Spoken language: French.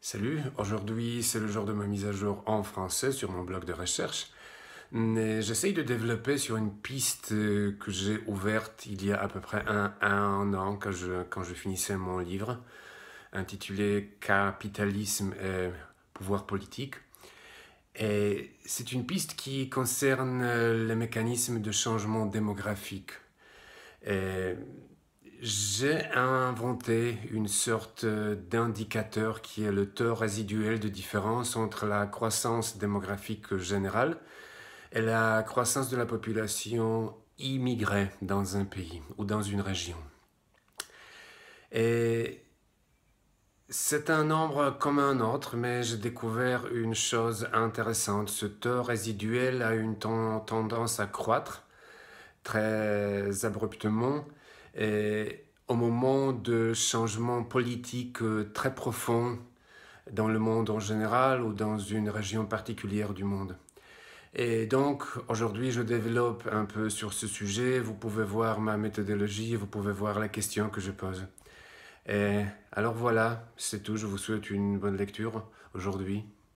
Salut, aujourd'hui c'est le jour de ma mise à jour en français sur mon blog de recherche. j'essaye de développer sur une piste euh, que j'ai ouverte il y a à peu près un, un an quand je, quand je finissais mon livre intitulé Capitalisme et pouvoir politique. Et c'est une piste qui concerne euh, les mécanismes de changement démographique. J'ai inventé une sorte euh, d'indicateur qui est le taux résiduel de différence entre la croissance démographique générale et la croissance de la population immigrée dans un pays ou dans une région. Et c'est un nombre comme un autre, mais j'ai découvert une chose intéressante. Ce taux résiduel a une tendance à croître très abruptement euh, au moment de changements politiques euh, très profonds dans le monde en général ou dans une région particulière du monde. Et donc, aujourd'hui, je développe un peu sur ce sujet. Vous pouvez voir ma méthodologie, vous pouvez voir la question que je pose. Et alors voilà, c'est tout. Je vous souhaite une bonne lecture aujourd'hui.